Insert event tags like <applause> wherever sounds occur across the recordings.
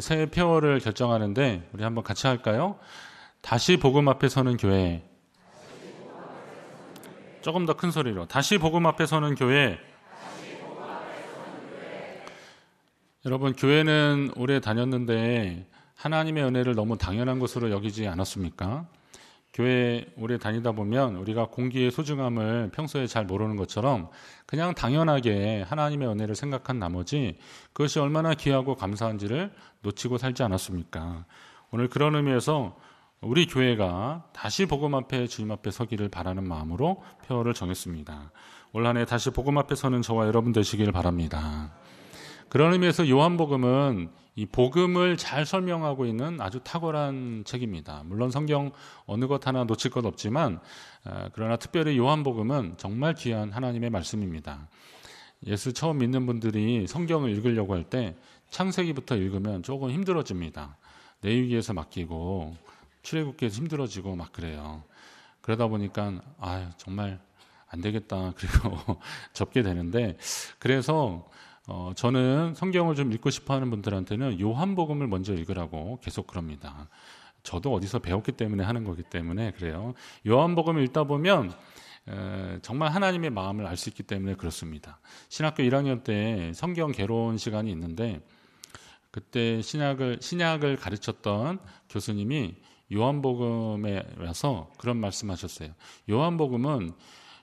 새해 표어를 결정하는데 우리 한번 같이 할까요? 다시 복음 앞에 서는 교회. 조금 더 큰 소리로. 다시 복음 앞에 서는 교회. 여러분, 교회는 오래 다녔는데 하나님의 은혜를 너무 당연한 것으로 여기지 않았습니까? 교회 오래 다니다 보면 우리가 공기의 소중함을 평소에 잘 모르는 것처럼 그냥 당연하게 하나님의 은혜를 생각한 나머지 그것이 얼마나 귀하고 감사한지를 놓치고 살지 않았습니까? 오늘 그런 의미에서 우리 교회가 다시 복음 앞에 주님 앞에 서기를 바라는 마음으로 표어를 정했습니다. 올 한해 다시 복음 앞에 서는 저와 여러분 되시길 바랍니다. 그런 의미에서 요한복음은 이 복음을 잘 설명하고 있는 아주 탁월한 책입니다. 물론 성경 어느 것 하나 놓칠 것 없지만 아, 그러나 특별히 요한복음은 정말 귀한 하나님의 말씀입니다. 예수 처음 믿는 분들이 성경을 읽으려고 할 때 창세기부터 읽으면 조금 힘들어집니다. 내위기에서 맡기고 출애굽기에서 힘들어지고 막 그래요. 그러다 보니까 아 정말 안 되겠다 <laughs> 그리고 접게 되는데 그래서 어, 저는 성경을 좀 읽고 싶어 하는 분들한테는 요한복음을 먼저 읽으라고 계속 그럽니다. 저도 어디서 배웠기 때문에 하는 거기 때문에 그래요. 요한복음을 읽다 보면 에, 정말 하나님의 마음을 알 수 있기 때문에 그렇습니다. 신학교 1학년 때 성경 개론 시간이 있는데 그때 신약을 신약을 가르쳤던 교수님이 요한복음에 와서 그런 말씀하셨어요. 요한복음은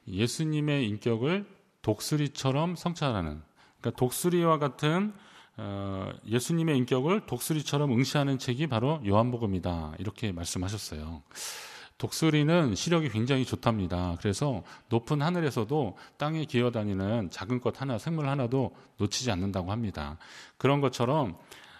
예수님의 인격을 독수리처럼 성찰하는 그러니까 독수리와 같은 어, 예수님의 인격을 독수리처럼 응시하는 책이 바로 요한복음이다. 이렇게 말씀하셨어요. 독수리는 시력이 굉장히 좋답니다. 그래서 높은 하늘에서도 땅에 기어다니는 작은 것 하나, 생물 하나도 놓치지 않는다고 합니다. 그런 것처럼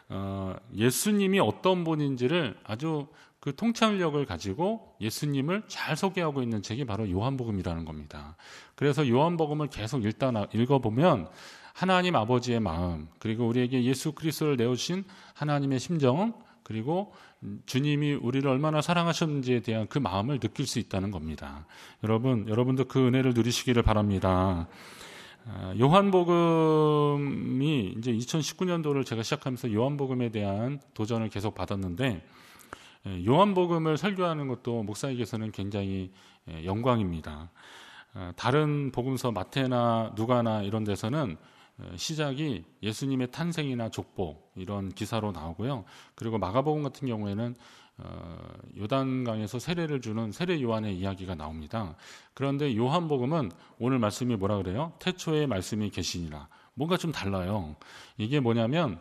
어, 예수님이 어떤 분인지를 아주 그 통찰력을 가지고 예수님을 잘 소개하고 있는 책이 바로 요한복음이라는 겁니다. 그래서 요한복음을 계속 읽다 읽어보면 하나님 아버지의 마음, 그리고 우리에게 예수 그리스도를 내어주신 하나님의 심정, 그리고 주님이 우리를 얼마나 사랑하셨는지에 대한 그 마음을 느낄 수 있다는 겁니다. 여러분, 여러분도 그 은혜를 누리시기를 바랍니다. 아, 요한복음이 이제 2019년도를 제가 시작하면서 요한복음에 대한 도전을 계속 받았는데 예, 요한복음을 설교하는 것도 목사에게서는 굉장히 예, 영광입니다. 아, 다른 복음서 마테나 누가나 이런 데서는 어, 시작이 예수님의 탄생이나 족보 이런 기사로 나오고요. 그리고 마가복음 같은 경우에는 어, 요단강에서 세례를 주는 세례 요한의 이야기가 나옵니다. 그런데 요한복음은 오늘 말씀이 뭐라 그래요? 태초에 말씀이 계시니라. 뭔가 좀 달라요. 이게 뭐냐면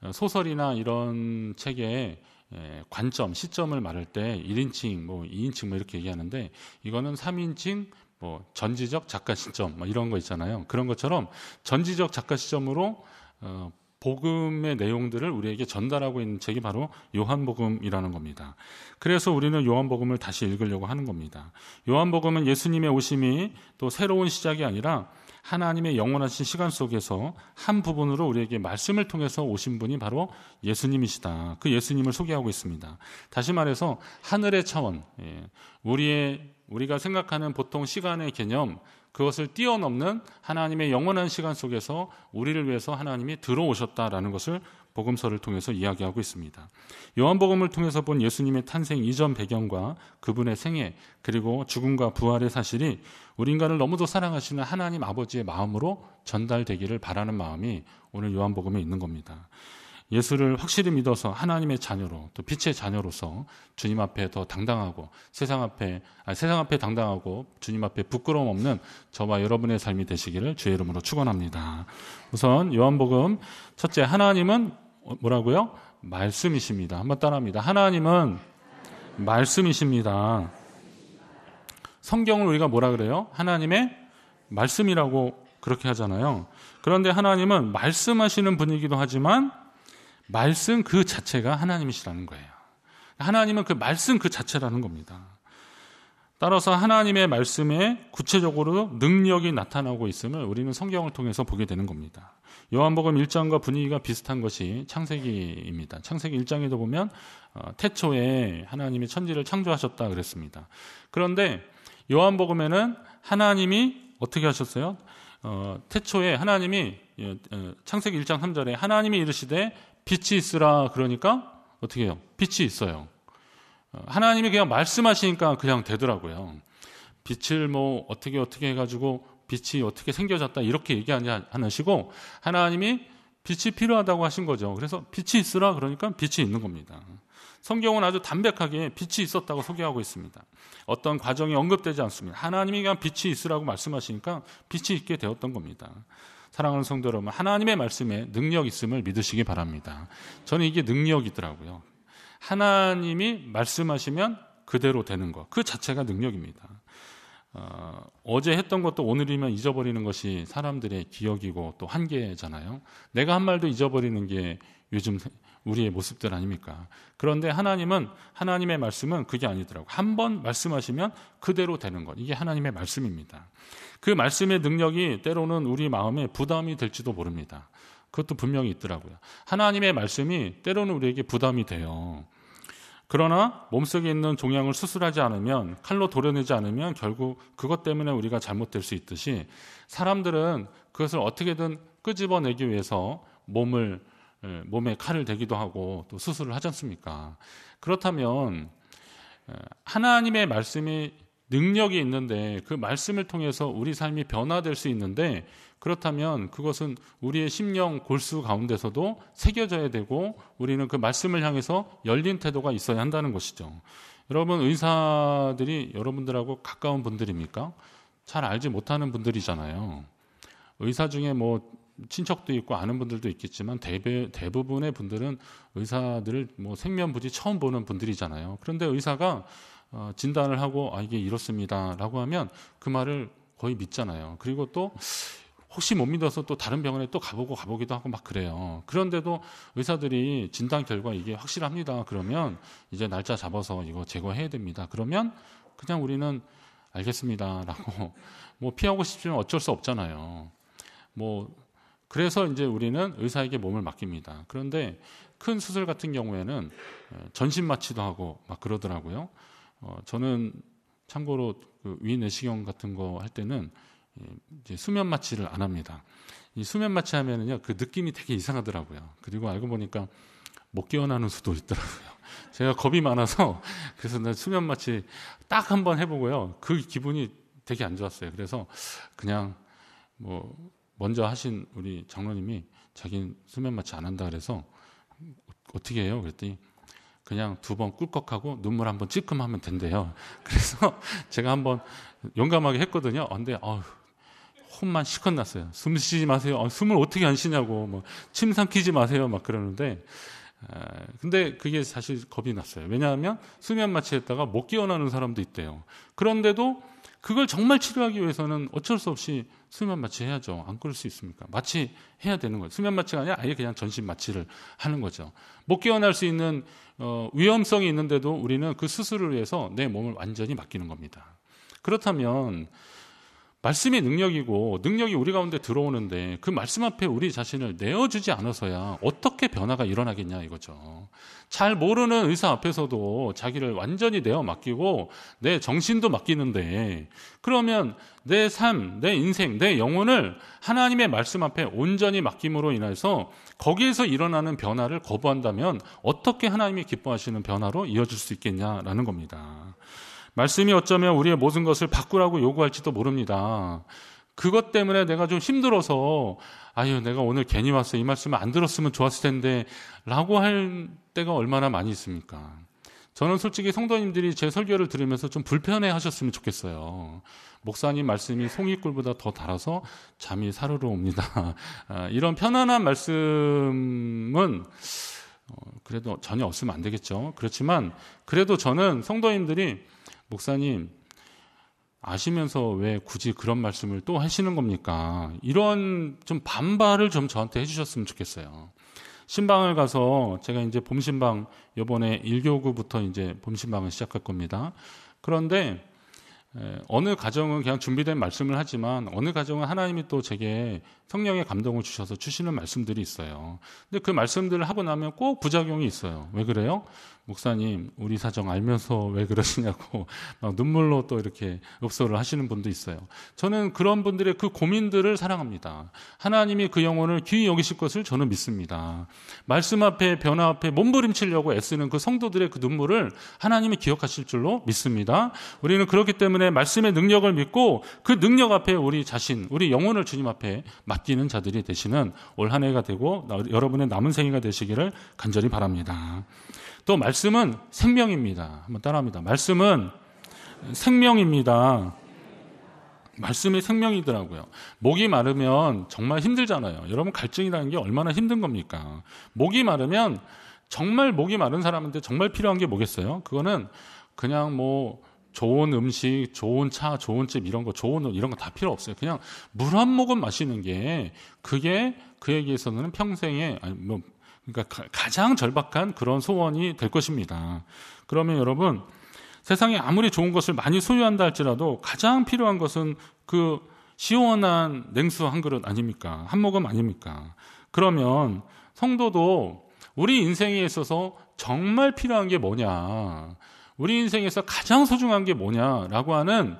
어, 소설이나 이런 책에 관점, 시점을 말할 때 1인칭, 뭐 2인칭 뭐 이렇게 얘기하는데 이거는 3인칭, 뭐 전지적 작가 시점 뭐 이런 거 있잖아요. 그런 것처럼 전지적 작가 시점으로 어, 복음의 내용들을 우리에게 전달하고 있는 책이 바로 요한복음이라는 겁니다. 그래서 우리는 요한복음을 다시 읽으려고 하는 겁니다. 요한복음은 예수님의 오심이 또 새로운 시작이 아니라 하나님의 영원하신 시간 속에서 한 부분으로 우리에게 말씀을 통해서 오신 분이 바로 예수님이시다. 그 예수님을 소개하고 있습니다. 다시 말해서 하늘의 차원, 예, 우리의 우리가 생각하는 보통 시간의 개념, 그것을 뛰어넘는 하나님의 영원한 시간 속에서 우리를 위해서 하나님이 들어오셨다라는 것을 복음서를 통해서 이야기하고 있습니다. 요한복음을 통해서 본 예수님의 탄생 이전 배경과 그분의 생애 그리고 죽음과 부활의 사실이 우리 인간을 너무도 사랑하시는 하나님 아버지의 마음으로 전달되기를 바라는 마음이 오늘 요한복음에 있는 겁니다. 예수를 확실히 믿어서 하나님의 자녀로 또 빛의 자녀로서 주님 앞에 더 당당하고 세상 앞에 아니, 세상 앞에 당당하고 주님 앞에 부끄러움 없는 저와 여러분의 삶이 되시기를 주의 이름으로 축원합니다. 우선 요한복음 첫째 하나님은 뭐라고요? 말씀이십니다. 한번 따라합니다. 하나님은 말씀이십니다. 성경을 우리가 뭐라 그래요? 하나님의 말씀이라고 그렇게 하잖아요. 그런데 하나님은 말씀하시는 분이기도 하지만 말씀 그 자체가 하나님이시라는 거예요. 하나님은 그 말씀 그 자체라는 겁니다. 따라서 하나님의 말씀에 구체적으로 능력이 나타나고 있음을 우리는 성경을 통해서 보게 되는 겁니다. 요한복음 1장과 분위기가 비슷한 것이 창세기입니다. 창세기 1장에도 보면 어, 태초에 하나님이 천지를 창조하셨다 그랬습니다. 그런데 요한복음에는 하나님이 어떻게 하셨어요? 어, 태초에 하나님이 예, 어, 창세기 1장 3절에 하나님이 이르시되 빛이 있으라 그러니까 어떻게 해요? 빛이 있어요. 하나님이 그냥 말씀하시니까 그냥 되더라고요. 빛을 뭐 어떻게 어떻게 해가지고 빛이 어떻게 생겨졌다 이렇게 얘기하지 않시고 하나님이 빛이 필요하다고 하신 거죠. 그래서 빛이 있으라 그러니까 빛이 있는 겁니다. 성경은 아주 담백하게 빛이 있었다고 소개하고 있습니다. 어떤 과정이 언급되지 않습니다. 하나님이 그냥 빛이 있으라고 말씀하시니까 빛이 있게 되었던 겁니다. 사랑하는 성도 여러분, 하나님의 말씀에 능력 있음을 믿으시기 바랍니다. 저는 이게 능력이더라고요. 하나님이 말씀하시면 그대로 되는 것. 그 자체가 능력입니다. 어, 어제 했던 것도 오늘이면 잊어버리는 것이 사람들의 기억이고 또 한계잖아요. 내가 한 말도 잊어버리는 게 요즘 우리의 모습들 아닙니까? 그런데 하나님은 하나님의 말씀은 그게 아니더라고. 한 번 말씀하시면 그대로 되는 것. 이게 하나님의 말씀입니다. 그 말씀의 능력이 때로는 우리 마음에 부담이 될지도 모릅니다. 그것도 분명히 있더라고요. 하나님의 말씀이 때로는 우리에게 부담이 돼요. 그러나 몸속에 있는 종양을 수술하지 않으면 칼로 도려내지 않으면 결국 그것 때문에 우리가 잘못될 수 있듯이 사람들은 그것을 어떻게든 끄집어내기 위해서 몸을 예, 몸에 칼을 대기도 하고 또 수술을 하지 않습니까? 그렇다면 예, 하나님의 말씀이 능력이 있는데 그 말씀을 통해서 우리 삶이 변화될 수 있는데 그렇다면 그것은 우리의 심령 골수 가운데서도 새겨져야 되고 우리는 그 말씀을 향해서 열린 태도가 있어야 한다는 것이죠. 여러분 의사들이 여러분들하고 가까운 분들입니까? 잘 알지 못하는 분들이잖아요. 의사 중에 뭐 친척도 있고 아는 분들도 있겠지만 대배, 대부분의 분들은 의사들을 뭐 생면부지 처음 보는 분들이잖아요. 그런데 의사가 어, 진단을 하고 아 이게 이렇습니다라고 하면 그 말을 거의 믿잖아요. 그리고 또 혹시 못 믿어서 또 다른 병원에 또 가보고 가보기도 하고 막 그래요. 그런데도 의사들이 진단 결과 이게 확실합니다. 그러면 이제 날짜 잡아서 이거 제거해야 됩니다. 그러면 그냥 우리는 알겠습니다라고 <laughs> 뭐 피하고 싶지만 어쩔 수 없잖아요. 뭐 그래서 이제 우리는 의사에게 몸을 맡깁니다. 그런데 큰 수술 같은 경우에는 어, 전신 마취도 하고 막 그러더라고요. 어, 저는 참고로 그위 내시경 같은 거 할 때는 예, 이제 수면 마취를 안 합니다. 이 수면 마취하면은요 그 느낌이 되게 이상하더라고요. 그리고 알고 보니까 못 깨어나는 수도 있더라고요. <laughs> 제가 겁이 많아서 <laughs> 그래서 난 수면 마취 딱 한 번 해보고요. 그 기분이 되게 안 좋았어요. 그래서 그냥 뭐 먼저 하신 우리 장로님이 자기는 수면 마취 안 한다 그래서 어떻게 해요? 그랬더니 그냥 두 번 꿀꺽하고 눈물 한 번 찔끔하면 된대요. <laughs> 그래서 제가 한 번 용감하게 했거든요. 근데 어휴, 혼만 시컷 났어요. 숨 쉬지 마세요. 어, 숨을 어떻게 안 쉬냐고 뭐 침 삼키지 마세요. 막 그러는데 에, 근데 그게 사실 겁이 났어요. 왜냐하면 수면 마취했다가 못 깨어나는 사람도 있대요. 그런데도 그걸 정말 치료하기 위해서는 어쩔 수 없이 수면 마취 해야죠. 안 그럴 수 있습니까? 마취 해야 되는 거예요. 수면 마취가 아니라 아예 그냥 전신 마취를 하는 거죠. 못 깨어날 수 있는 어, 위험성이 있는데도 우리는 그 수술을 위해서 내 몸을 완전히 맡기는 겁니다. 그렇다면 말씀이 능력이고 능력이 우리 가운데 들어오는데 그 말씀 앞에 우리 자신을 내어주지 않아서야 어떻게 변화가 일어나겠냐 이거죠. 잘 모르는 의사 앞에서도 자기를 완전히 내어 맡기고 내 정신도 맡기는데 그러면 내 삶, 내 인생, 내 영혼을 하나님의 말씀 앞에 온전히 맡김으로 인해서 거기에서 일어나는 변화를 거부한다면 어떻게 하나님이 기뻐하시는 변화로 이어질 수 있겠냐라는 겁니다. 말씀이 어쩌면 우리의 모든 것을 바꾸라고 요구할지도 모릅니다. 그것 때문에 내가 좀 힘들어서 아유 내가 오늘 괜히 왔어 이 말씀 을안 들었으면 좋았을 텐데 라고 할 때가 얼마나 많이 있습니까? 저는 솔직히 성도님들이 제 설교를 들으면서 좀 불편해 하셨으면 좋겠어요. 목사님 말씀이 송이꿀보다 더 달아서 잠이 사르르 옵니다. 아, 이런 편안한 말씀은 어, 그래도 전혀 없으면 안 되겠죠. 그렇지만 그래도 저는 성도님들이 목사님, 아시면서 왜 굳이 그런 말씀을 또 하시는 겁니까? 이런 좀 반발을 좀 저한테 해주셨으면 좋겠어요. 신방을 가서 제가 이제 봄신방 요번에 1교구부터 이제 봄신방을 시작할 겁니다. 그런데 어느 가정은 그냥 준비된 말씀을 하지만 어느 가정은 하나님이 또 제게 성령의 감동을 주셔서 주시는 말씀들이 있어요. 근데 그 말씀들을 하고 나면 꼭 부작용이 있어요. 왜 그래요? 목사님 우리 사정 알면서 왜 그러시냐고 <laughs> 막 눈물로 또 이렇게 읍소를 하시는 분도 있어요. 저는 그런 분들의 그 고민들을 사랑합니다. 하나님이 그 영혼을 귀히 여기실 것을 저는 믿습니다. 말씀 앞에 변화 앞에 몸부림치려고 애쓰는 그 성도들의 그 눈물을 하나님이 기억하실 줄로 믿습니다. 우리는 그렇기 때문에 말씀의 능력을 믿고 그 능력 앞에 우리 자신, 우리 영혼을 주님 앞에 맡기는 자들이 되시는 올 한 해가 되고 여러분의 남은 생애가 되시기를 간절히 바랍니다. 또 말씀은 생명입니다. 한번 따라합니다. 말씀은 생명입니다. 말씀이 생명이더라고요. 목이 마르면 정말 힘들잖아요. 여러분 갈증이라는 게 얼마나 힘든 겁니까? 목이 마르면 정말 목이 마른 사람한테 정말 필요한 게 뭐겠어요? 그거는 그냥 뭐 좋은 음식, 좋은 차, 좋은 집 이런 거, 좋은 이런 거 다 필요 없어요. 그냥 물 한 모금 마시는 게 그게 그에게서는 평생에 아니 뭐 그러니까 가장 절박한 그런 소원이 될 것입니다. 그러면 여러분 세상에 아무리 좋은 것을 많이 소유한다 할지라도 가장 필요한 것은 그 시원한 냉수 한 그릇 아닙니까? 한 모금 아닙니까? 그러면 성도도 우리 인생에 있어서 정말 필요한 게 뭐냐? 우리 인생에서 가장 소중한 게 뭐냐라고 하는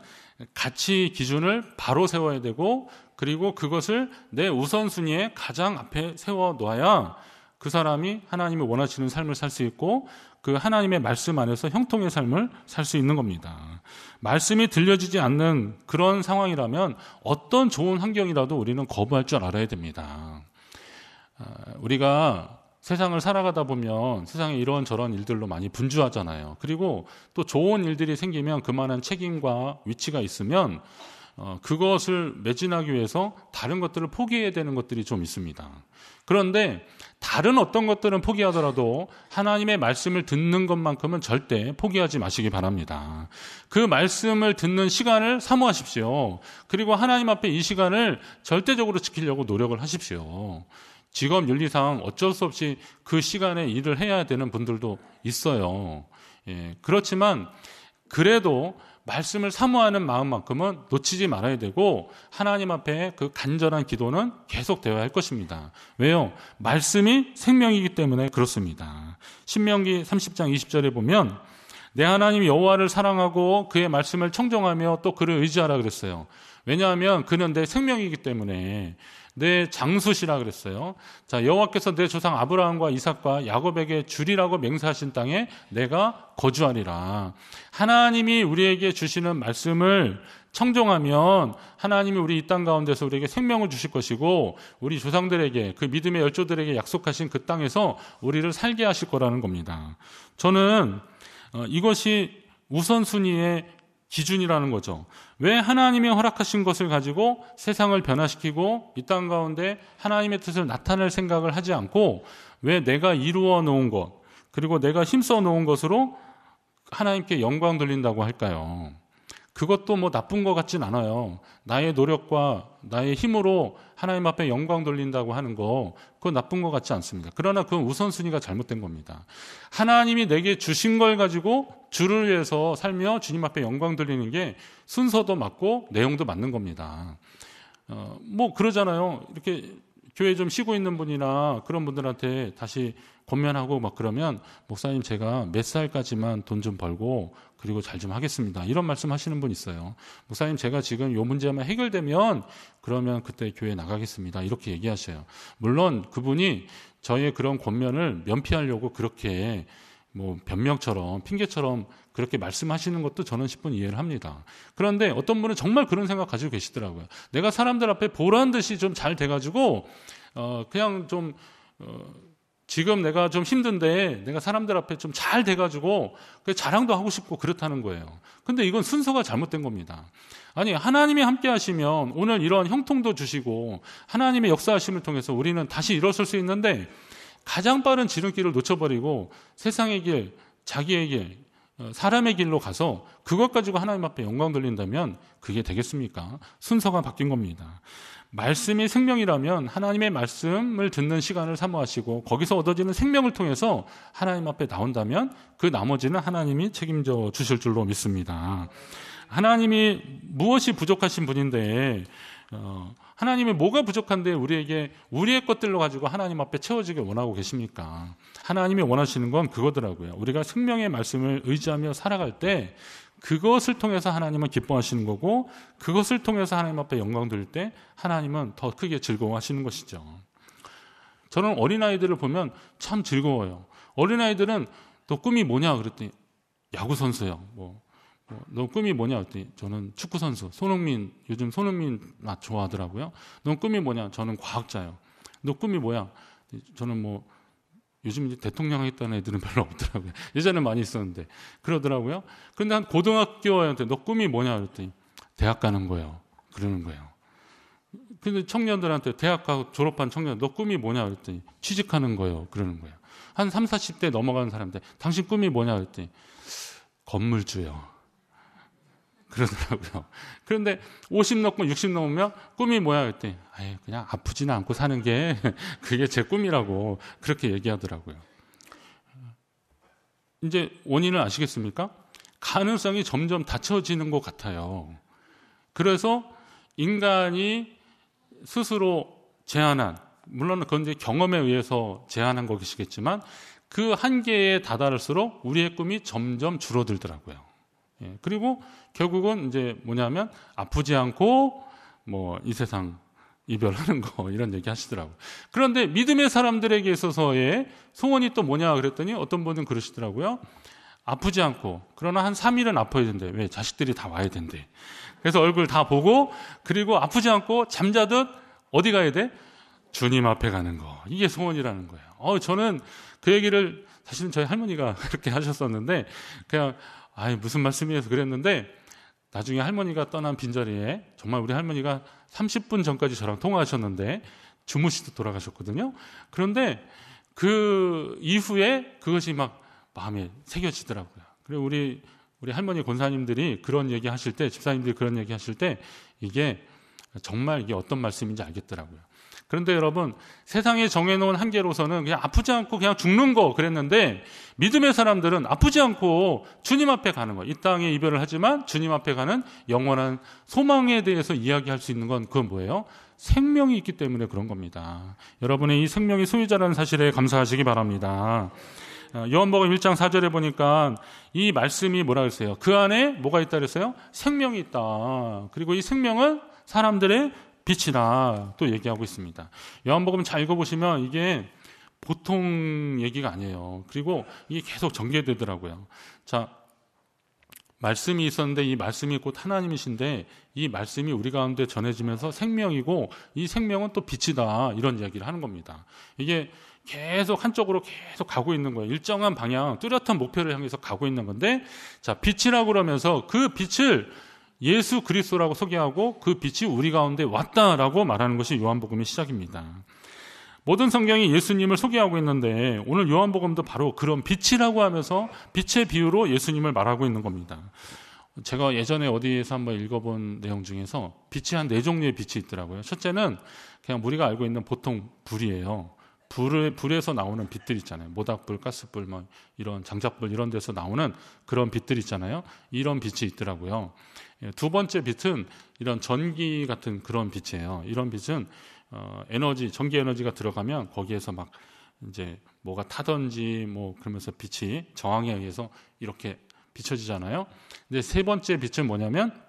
가치 기준을 바로 세워야 되고 그리고 그것을 내 우선순위에 가장 앞에 세워 놓아야 그 사람이 하나님이 원하시는 삶을 살 수 있고 그 하나님의 말씀 안에서 형통의 삶을 살 수 있는 겁니다. 말씀이 들려지지 않는 그런 상황이라면 어떤 좋은 환경이라도 우리는 거부할 줄 알아야 됩니다. 아, 우리가 세상을 살아가다 보면 세상에 이런저런 일들로 많이 분주하잖아요. 그리고 또 좋은 일들이 생기면 그만한 책임과 위치가 있으면 어, 그것을 매진하기 위해서 다른 것들을 포기해야 되는 것들이 좀 있습니다. 그런데 다른 어떤 것들은 포기하더라도 하나님의 말씀을 듣는 것만큼은 절대 포기하지 마시기 바랍니다. 그 말씀을 듣는 시간을 사모하십시오. 그리고 하나님 앞에 이 시간을 절대적으로 지키려고 노력을 하십시오. 직업 윤리상 어쩔 수 없이 그 시간에 일을 해야 되는 분들도 있어요. 예, 그렇지만 그래도 말씀을 사모하는 마음만큼은 놓치지 말아야 되고 하나님 앞에 그 간절한 기도는 계속 되어야 할 것입니다. 왜요? 말씀이 생명이기 때문에 그렇습니다. 신명기 30장 20절에 보면 내 하나님 여호와를 사랑하고 그의 말씀을 청정하며 또 그를 의지하라 그랬어요. 왜냐하면 그는 내 생명이기 때문에 내 네, 장수시라 그랬어요. 자, 여호와께서 내 조상 아브라함과 이삭과 야곱에게 줄이라고 맹세하신 땅에 내가 거주하리라. 하나님이 우리에게 주시는 말씀을 청종하면 하나님이 우리 이 땅 가운데서 우리에게 생명을 주실 것이고 우리 조상들에게 그 믿음의 열조들에게 약속하신 그 땅에서 우리를 살게 하실 거라는 겁니다. 저는 어, 이것이 우선순위의 기준이라는 거죠. 왜 하나님이 허락하신 것을 가지고 세상을 변화시키고 이 땅 가운데 하나님의 뜻을 나타낼 생각을 하지 않고 왜 내가 이루어 놓은 것, 그리고 내가 힘써 놓은 것으로 하나님께 영광 돌린다고 할까요? 그것도 뭐 나쁜 것 같진 않아요. 나의 노력과 나의 힘으로 하나님 앞에 영광 돌린다고 하는 거, 그거 나쁜 것 같지 않습니다. 그러나 그건 우선순위가 잘못된 겁니다. 하나님이 내게 주신 걸 가지고 주를 위해서 살며 주님 앞에 영광 돌리는 게 순서도 맞고 내용도 맞는 겁니다. 어, 뭐 그러잖아요. 이렇게 교회 좀 쉬고 있는 분이나 그런 분들한테 다시 권면하고 막 그러면 목사님 제가 몇 살까지만 돈 좀 벌고 그리고 잘 좀 하겠습니다. 이런 말씀하시는 분 있어요. 목사님 제가 지금 요 문제만 해결되면 그러면 그때 교회 나가겠습니다. 이렇게 얘기하세요 물론 그분이 저의 그런 권면을 면피하려고 그렇게 뭐 변명처럼 핑계처럼 그렇게 말씀하시는 것도 저는 10분 이해를 합니다. 그런데 어떤 분은 정말 그런 생각 가지고 계시더라고요. 내가 사람들 앞에 보란 듯이 좀 잘 돼가지고 어 그냥 좀어 지금 내가 좀 힘든데 내가 사람들 앞에 좀 잘 돼가지고 자랑도 하고 싶고 그렇다는 거예요. 근데 이건 순서가 잘못된 겁니다. 아니, 하나님이 함께 하시면 오늘 이런 형통도 주시고 하나님의 역사하심을 통해서 우리는 다시 일어설 수 있는데 가장 빠른 지름길을 놓쳐버리고 세상의 길, 자기의 길, 어, 사람의 길로 가서 그것 가지고 하나님 앞에 영광 돌린다면 그게 되겠습니까? 순서가 바뀐 겁니다. 말씀이 생명이라면 하나님의 말씀을 듣는 시간을 사모하시고 거기서 얻어지는 생명을 통해서 하나님 앞에 나온다면 그 나머지는 하나님이 책임져 주실 줄로 믿습니다. 하나님이 무엇이 부족하신 분인데 어, 하나님이 뭐가 부족한데 우리에게 우리의 것들로 가지고 하나님 앞에 채워지길 원하고 계십니까? 하나님이 원하시는 건 그거더라고요. 우리가 생명의 말씀을 의지하며 살아갈 때 그것을 통해서 하나님은 기뻐하시는 거고 그것을 통해서 하나님 앞에 영광 돌릴 때 하나님은 더 크게 즐거워하시는 것이죠. 저는 어린아이들을 보면 참 즐거워요. 어린아이들은 너 꿈이 뭐냐 그랬더니 야구 선수요. 뭐, 뭐, 너 꿈이 뭐냐 그랬더니 저는 축구 선수. 손흥민 요즘 손흥민 나 좋아하더라고요. 너 꿈이 뭐냐? 저는 과학자요. 너 꿈이 뭐야? 저는 뭐 요즘 이제 대통령 했다는 애들은 <laughs> 별로 없더라고요. 예전에 많이 있었는데 그러더라고요. 그런데 한 고등학교 애한테 너 꿈이 뭐냐 그랬더니 대학 가는 거예요. 그러는 거예요. 근데 청년들한테 대학 가고 졸업한 청년 너 꿈이 뭐냐 그랬더니 취직하는 거예요. 그러는 거예요. 한 3, 40대 넘어가는 사람들 당신 꿈이 뭐냐 그랬더니 건물주요. 그러더라고요. 그런데 50 넘고 60 넘으면 꿈이 뭐야? 그랬더니 아예 그냥 아프지는 않고 사는 게 <laughs> 그게 제 꿈이라고 그렇게 얘기하더라고요. 이제 원인을 아시겠습니까? 가능성이 점점 닫혀지는 것 같아요. 그래서 인간이 스스로 제안한 물론 그건 이제 경험에 의해서 제안한 것이겠지만 그 한계에 다다를수록 우리의 꿈이 점점 줄어들더라고요. 예, 그리고 결국은 이제 뭐냐면 아프지 않고 뭐 이 세상 이별하는 거 <laughs> 이런 얘기 하시더라고요. 그런데 믿음의 사람들에게 있어서의 소원이 또 뭐냐 그랬더니 어떤 분은 그러시더라고요. 아프지 않고 그러나 한 3일은 아파야 된대. 왜 자식들이 다 와야 된대. 그래서 얼굴 다 보고 그리고 아프지 않고 잠자듯 어디 가야 돼? 주님 앞에 가는 거. 이게 소원이라는 거예요. 어 저는 그 얘기를 사실은 저희 할머니가 <laughs> 그렇게 하셨었는데 그냥 아니 무슨 말씀이에요? 그랬는데 나중에 할머니가 떠난 빈자리에 정말 우리 할머니가 30분 전까지 저랑 통화하셨는데 주무시듯 돌아가셨거든요. 그런데 그 이후에 그것이 막 마음에 새겨지더라고요. 그리고 우리 우리 할머니 권사님들이 그런 얘기 하실 때 집사님들이 그런 얘기 하실 때 이게 정말 이게 어떤 말씀인지 알겠더라고요. 그런데 여러분 세상에 정해놓은 한계로서는 그냥 아프지 않고 그냥 죽는 거 그랬는데 믿음의 사람들은 아프지 않고 주님 앞에 가는 거예요. 이 땅에 이별을 하지만 주님 앞에 가는 영원한 소망에 대해서 이야기할 수 있는 건 그건 뭐예요? 생명이 있기 때문에 그런 겁니다. 여러분의 이 생명이 소유자라는 사실에 감사하시기 바랍니다. 어, 요한복음 1장 4절에 보니까 이 말씀이 뭐라 그랬어요? 그 안에 뭐가 있다 그랬어요? 생명이 있다. 그리고 이 생명은 사람들의 빛이다 또 얘기하고 있습니다. 요한복음 잘 읽어보시면 이게 보통 얘기가 아니에요. 그리고 이게 계속 전개되더라고요. 자, 말씀이 있었는데 이 말씀이 곧 하나님이신데 이 말씀이 우리 가운데 전해지면서 생명이고 이 생명은 또 빛이다 이런 이야기를 하는 겁니다. 이게 계속 한쪽으로 계속 가고 있는 거예요. 일정한 방향, 뚜렷한 목표를 향해서 가고 있는 건데 자 빛이라고 그러면서 그 빛을 예수 그리스도라고 소개하고 그 빛이 우리 가운데 왔다라고 말하는 것이 요한복음의 시작입니다. 모든 성경이 예수님을 소개하고 있는데 오늘 요한복음도 바로 그런 빛이라고 하면서 빛의 비유로 예수님을 말하고 있는 겁니다. 제가 예전에 어디에서 한번 읽어본 내용 중에서 빛이 한 네 종류의 빛이 있더라고요. 첫째는 그냥 우리가 알고 있는 보통 불이에요. 불을, 불에서 나오는 빛들 있잖아요. 모닥불, 가스불, 뭐 이런 장작불 이런 데서 나오는 그런 빛들 있잖아요. 이런 빛이 있더라고요. 예, 두 번째 빛은 이런 전기 같은 그런 빛이에요. 이런 빛은 어, 에너지, 전기 에너지가 들어가면 거기에서 막 이제 뭐가 타든지 뭐 그러면서 빛이 저항에 의해서 이렇게 비춰지잖아요. 근데 세 번째 빛은 뭐냐면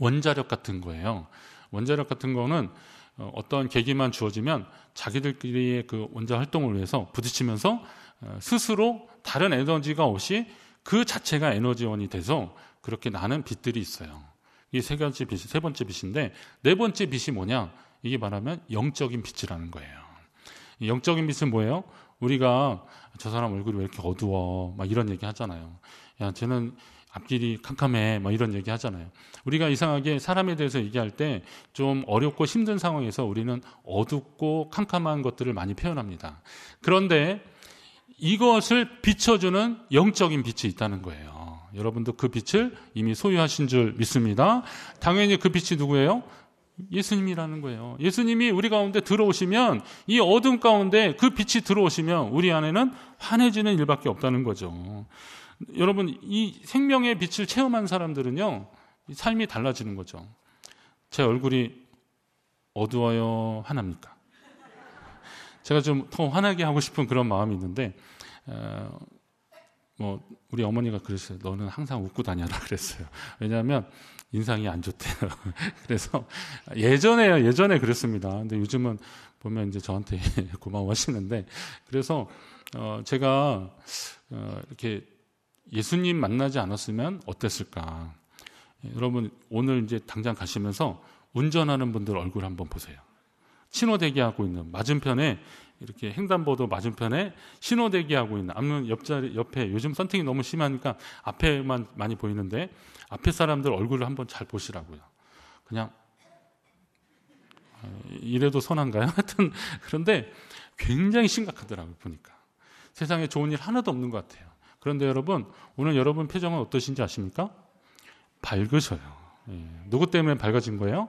원자력 같은 거예요. 원자력 같은 거는 어, 어떤 계기만 주어지면 자기들끼리의 그 원자 활동을 위해서 부딪히면서 어, 스스로 다른 에너지가 없이 그 자체가 에너지원이 돼서 그렇게 나는 빛들이 있어요. 이세 번째 빛세 번째 빛인데 네 번째 빛이 뭐냐? 이게 말하면 영적인 빛이라는 거예요. 영적인 빛은 뭐예요? 우리가 저 사람 얼굴이 왜 이렇게 어두워? 막 이런 얘기 하잖아요. 야, 쟤는 앞길이 캄캄해 막 이런 얘기 하잖아요. 우리가 이상하게 사람에 대해서 얘기할 때 좀 어렵고 힘든 상황에서 우리는 어둡고 캄캄한 것들을 많이 표현합니다. 그런데 이것을 비춰주는 영적인 빛이 있다는 거예요. 여러분도 그 빛을 이미 소유하신 줄 믿습니다. 당연히 그 빛이 누구예요? 예수님이라는 거예요. 예수님이 우리 가운데 들어오시면 이 어둠 가운데 그 빛이 들어오시면 우리 안에는 환해지는 일밖에 없다는 거죠. 여러분 이 생명의 빛을 체험한 사람들은요 삶이 달라지는 거죠. 제 얼굴이 어두워요 환합니까? 제가 좀더 환하게 하고 싶은 그런 마음이 있는데 어, 뭐 우리 어머니가 그랬어요. 너는 항상 웃고 다녀라 <laughs> 그랬어요. 왜냐하면 인상이 안 좋대요. <laughs> 그래서 예전에요. 예전에 그랬습니다. 근데 요즘은 보면 이제 저한테 <laughs> 고마워하시는데 그래서 어 제가 어 이렇게 예수님 만나지 않았으면 어땠을까? 예, 여러분 오늘 이제 당장 가시면서 운전하는 분들 얼굴 한번 보세요. 친호 대기하고 있는 맞은편에 이렇게 횡단보도 맞은편에 신호 대기하고 있는 아니면 옆자리 옆에 요즘 선택이 너무 심하니까 앞에만 많이 보이는데 앞에 사람들 얼굴을 한번 잘 보시라고요. 그냥 어, 이래도 선한가요? <laughs> 하여튼 그런데 굉장히 심각하더라고요 보니까 세상에 좋은 일 하나도 없는 것 같아요. 그런데 여러분 오늘 여러분 표정은 어떠신지 아십니까? 밝으셔요. 예. 누구 때문에 밝아진 거예요?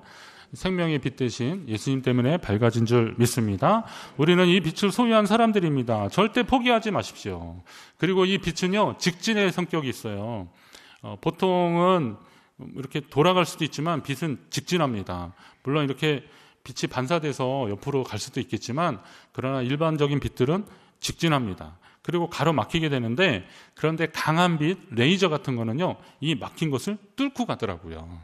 생명의 빛 대신 예수님 때문에 밝아진 줄 믿습니다. 우리는 이 빛을 소유한 사람들입니다. 절대 포기하지 마십시오. 그리고 이 빛은요, 직진의 성격이 있어요. 어, 보통은 이렇게 돌아갈 수도 있지만 빛은 직진합니다. 물론 이렇게 빛이 반사돼서 옆으로 갈 수도 있겠지만 그러나 일반적인 빛들은 직진합니다. 그리고 가로막히게 되는데 그런데 강한 빛, 레이저 같은 거는요. 이 막힌 것을 뚫고 가더라고요.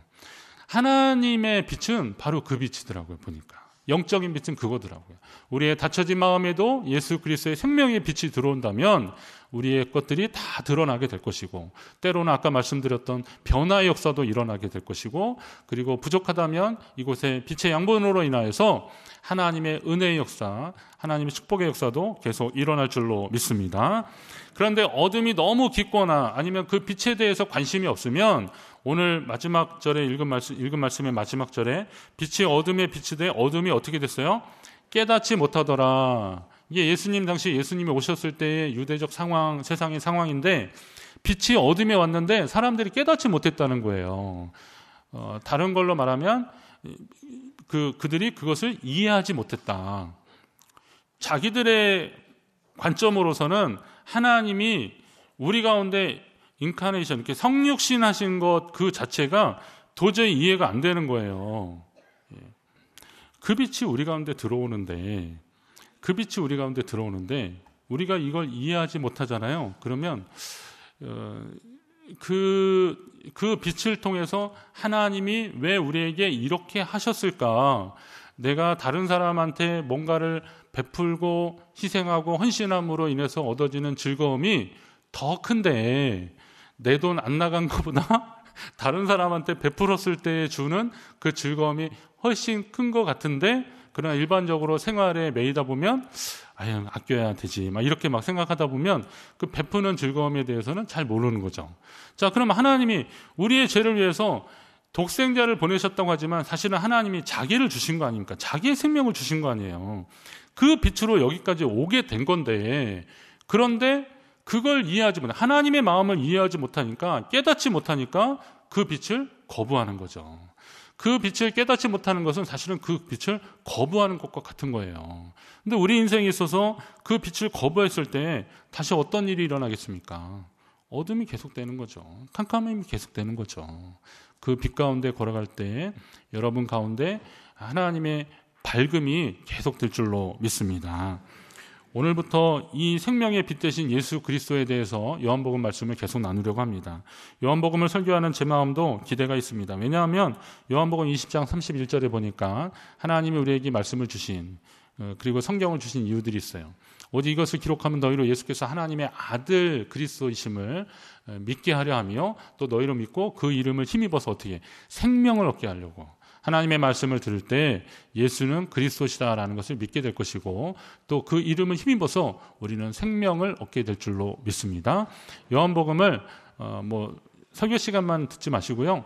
하나님의 빛은 바로 그 빛이더라고요, 보니까. 영적인 빛은 그거더라고요. 우리의 닫혀진 마음에도 예수 그리스도의 생명의 빛이 들어온다면 우리의 것들이 다 드러나게 될 것이고 때로는 아까 말씀드렸던 변화의 역사도 일어나게 될 것이고 그리고 부족하다면 이곳에 빛의 양분으로 인하여서 하나님의 은혜의 역사, 하나님의 축복의 역사도 계속 일어날 줄로 믿습니다. 그런데 어둠이 너무 깊거나 아니면 그 빛에 대해서 관심이 없으면 오늘 마지막 절에 읽은 말씀 읽은 말씀의 마지막 절에 빛이 어둠에 빛이 돼 어둠이 어떻게 됐어요? 깨닫지 못하더라. 이게 예수님 당시 예수님이 오셨을 때의 유대적 상황, 세상의 상황인데 빛이 어둠에 왔는데 사람들이 깨닫지 못했다는 거예요. 어, 다른 걸로 말하면 그 그들이 그것을 이해하지 못했다. 자기들의 관점으로서는 하나님이 우리 가운데 인카네이션, 이렇게 성육신 하신 것 그 자체가 도저히 이해가 안 되는 거예요. 예. 그 빛이 우리 가운데 들어오는데, 그 빛이 우리 가운데 들어오는데, 우리가 이걸 이해하지 못하잖아요. 그러면, 어, 그, 그 빛을 통해서 하나님이 왜 우리에게 이렇게 하셨을까? 내가 다른 사람한테 뭔가를 베풀고 희생하고 헌신함으로 인해서 얻어지는 즐거움이 더 큰데 내돈안 나간 거보다 <laughs> 다른 사람한테 베풀었을 때 주는 그 즐거움이 훨씬 큰 것 같은데 그러나 일반적으로 생활에 매이다 보면 아유 아껴야 되지 막 이렇게 막 생각하다 보면 그 베푸는 즐거움에 대해서는 잘 모르는 거죠. 자 그럼 하나님이 우리의 죄를 위해서 독생자를 보내셨다고 하지만 사실은 하나님이 자기를 주신 거 아닙니까? 자기의 생명을 주신 거 아니에요. 그 빛으로 여기까지 오게 된 건데 그런데 그걸 이해하지 못해. 하나님의 마음을 이해하지 못하니까 깨닫지 못하니까 그 빛을 거부하는 거죠. 그 빛을 깨닫지 못하는 것은 사실은 그 빛을 거부하는 것과 같은 거예요. 근데 우리 인생에 있어서 그 빛을 거부했을 때 다시 어떤 일이 일어나겠습니까? 어둠이 계속되는 거죠. 캄캄함이 계속되는 거죠. 그 빛 가운데 걸어갈 때 여러분 가운데 하나님의 밝음이 계속될 줄로 믿습니다. 오늘부터 이 생명의 빛 대신 예수 그리스도에 대해서 요한복음 말씀을 계속 나누려고 합니다. 요한복음을 설교하는 제 마음도 기대가 있습니다. 왜냐하면 요한복음 20장 31절에 보니까 하나님이 우리에게 말씀을 주신 어, 그리고 성경을 주신 이유들이 있어요. 오직 이것을 기록하면 너희로 예수께서 하나님의 아들 그리스도이심을 어, 믿게 하려 하며 또 너희로 믿고 그 이름을 힘입어서 어떻게 생명을 얻게 하려고 하나님의 말씀을 들을 때 예수는 그리스도시다라는 것을 믿게 될 것이고 또 그 이름을 힘입어서 우리는 생명을 얻게 될 줄로 믿습니다. 요한복음을 어, 뭐 설교 시간만 듣지 마시고요.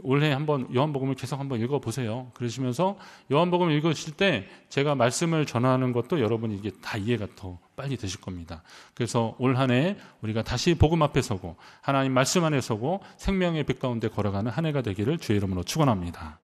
올해 한번 요한복음을 계속 한번 읽어보세요. 그러시면서 요한복음 읽으실 때 제가 말씀을 전하는 것도 여러분이 게다 이해가 더 빨리 되실 겁니다. 그래서 올 한 해 우리가 다시 복음 앞에 서고 하나님 말씀 안에 서고 생명의 빛 가운데 걸어가는 한 해가 되기를 주의 이름으로 축원합니다.